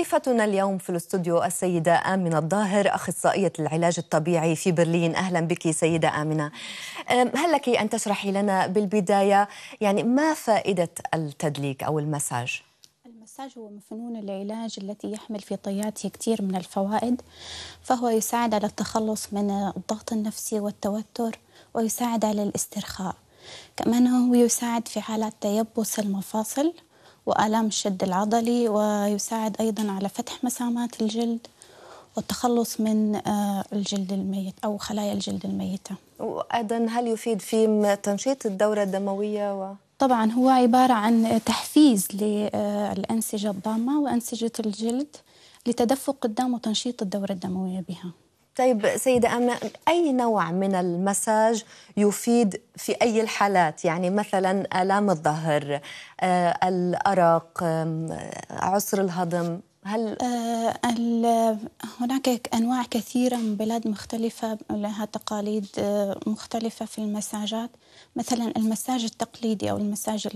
ضيفتنا اليوم في الاستوديو السيدة آمنة الظاهر أخصائية العلاج الطبيعي في برلين أهلا بك سيدة آمنة هل لك أن تشرحي لنا بالبداية يعني ما فائدة التدليك أو المساج؟ المساج هو من فنون العلاج التي يحمل في طياته كثير من الفوائد فهو يساعد على التخلص من الضغط النفسي والتوتر ويساعد على الاسترخاء كمان هو يساعد في حالات تيبس المفاصل وآلام الشد العضلي ويساعد أيضا على فتح مسامات الجلد والتخلص من آه، الجلد الميت أو خلايا الجلد الميتة وأيضا هل يفيد في تنشيط الدورة الدموية و... طبعا هو عبارة عن تحفيز للأنسجة آه، الضامة وأنسجة الجلد لتدفق الدم وتنشيط الدورة الدموية بها طيب سيدة أما أي نوع من المساج يفيد في أي الحالات يعني مثلا آلام الظهر آه، الأرق آه، عسر الهضم هل آه هناك أنواع كثيرة من بلاد مختلفة لها تقاليد آه، مختلفة في المساجات مثلا المساج التقليدي أو المساج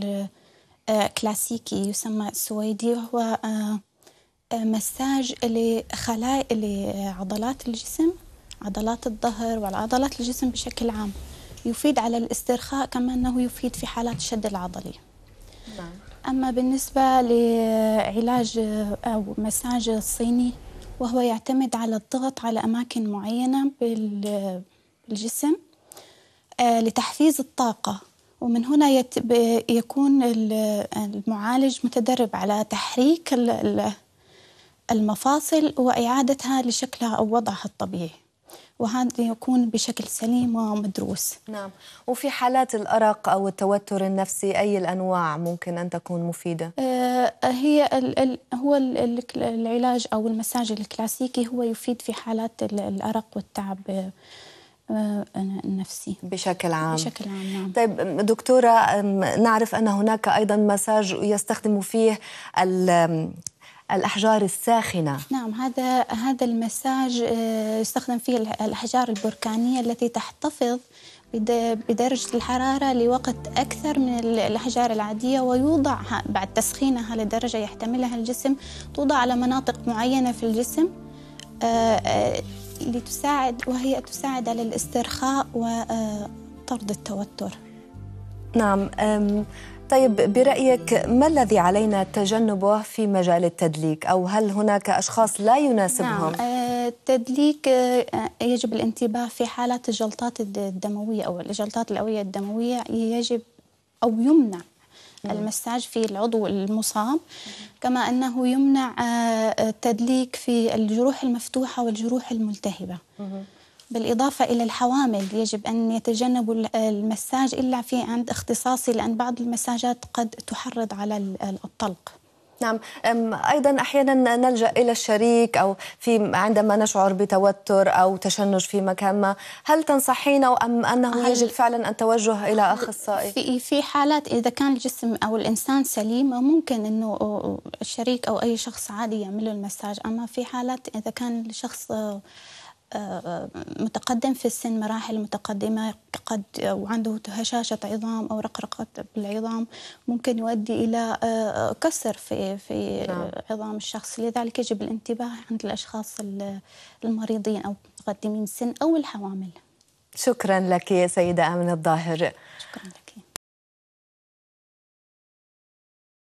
الكلاسيكي آه، يسمى السويدي وهو آه، مساج لخلايا لعضلات الجسم عضلات الظهر وعضلات الجسم بشكل عام يفيد على الاسترخاء كما انه يفيد في حالات الشد العضلي نعم. اما بالنسبه لعلاج او مساج الصيني وهو يعتمد على الضغط على اماكن معينه بالجسم آه، لتحفيز الطاقه ومن هنا يكون المعالج متدرب على تحريك المفاصل وإعادتها لشكلها أو وضعها الطبيعي وهذا يكون بشكل سليم ومدروس نعم وفي حالات الأرق أو التوتر النفسي أي الأنواع ممكن أن تكون مفيدة؟ آه هي الـ الـ هو الـ العلاج أو المساج الكلاسيكي هو يفيد في حالات الأرق والتعب آه، آه، النفسي بشكل عام بشكل عام نعم. طيب دكتورة نعرف أن هناك أيضا مساج يستخدم فيه الأحجار الساخنة نعم هذا هذا المساج آه، يستخدم فيه الأحجار البركانية التي تحتفظ بدرجة الحرارة لوقت أكثر من الأحجار العادية ويوضع بعد تسخينها لدرجة يحتملها الجسم توضع على مناطق معينة في الجسم آه، آه، لتساعد وهي تساعد على الاسترخاء وطرد التوتر نعم طيب برأيك ما الذي علينا تجنبه في مجال التدليك أو هل هناك أشخاص لا يناسبهم؟ نعم. آه، التدليك آه، يجب الانتباه في حالات الجلطات الدموية أو الجلطات الأوعية الدموية يجب أو يمنع المساج في العضو المصاب كما أنه يمنع آه، التدليك في الجروح المفتوحة والجروح الملتهبة بالإضافة إلى الحوامل يجب أن يتجنبوا المساج إلا في عند اختصاصي لأن بعض المساجات قد تحرض على الطلق نعم أيضا أحيانا نلجأ إلى الشريك أو في عندما نشعر بتوتر أو تشنج في مكان ما هل تنصحين أم أنه يجب فعلا أن توجه إلى أخصائي؟ في, في حالات إذا كان الجسم أو الإنسان سليم ممكن أنه الشريك أو أي شخص عادي يعمل المساج أما في حالات إذا كان الشخص متقدم في السن مراحل متقدمة قد وعنده هشاشة عظام أو رقرقة بالعظام ممكن يؤدي إلى آه، كسر في في نعم. عظام الشخص لذلك يجب الانتباه عند الأشخاص المريضين أو متقدمين السن أو الحوامل شكرا لك سيدة آمنة الظاهر شكرا لك